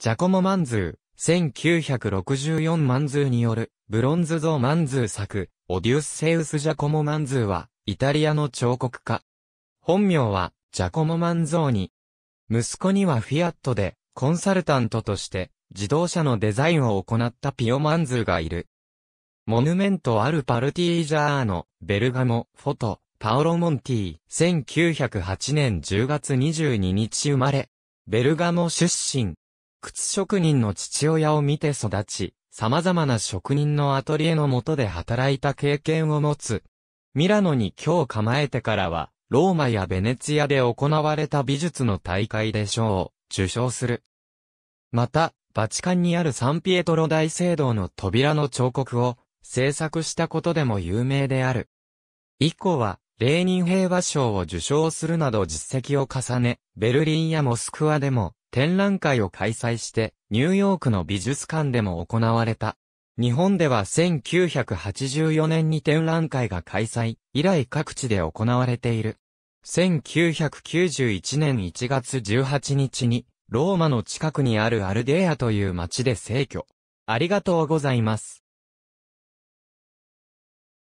ジャコモ・マンズー、1964マンズーによる、ブロンズ像マンズー作、オデュス・セウス・ジャコモ・マンズーは、イタリアの彫刻家。本名は、ジャコモ・マンゾーニ。息子にはフィアットで、コンサルタントとして、自動車のデザインを行ったピオ・マンズーがいる。モヌメント・アル・パルティージャーノ、ベルガモ、フォト、パオロ・モンティ、1908年10月22日生まれ、ベルガモ出身。靴職人の父親を見て育ち、様々な職人のアトリエの下で働いた経験を持つ。ミラノに今日構えてからは、ローマやベネツィアで行われた美術の大会で賞を受賞する。また、バチカンにあるサンピエトロ大聖堂の扉の彫刻を制作したことでも有名である。以降は、レーニン平和賞を受賞するなど実績を重ね、ベルリンやモスクワでも展覧会を開催して、ニューヨークの美術館でも行われた。日本では1984年に展覧会が開催、以来各地で行われている。1991年1月18日に、ローマの近くにあるアルデアという町で逝去。ありがとうございます。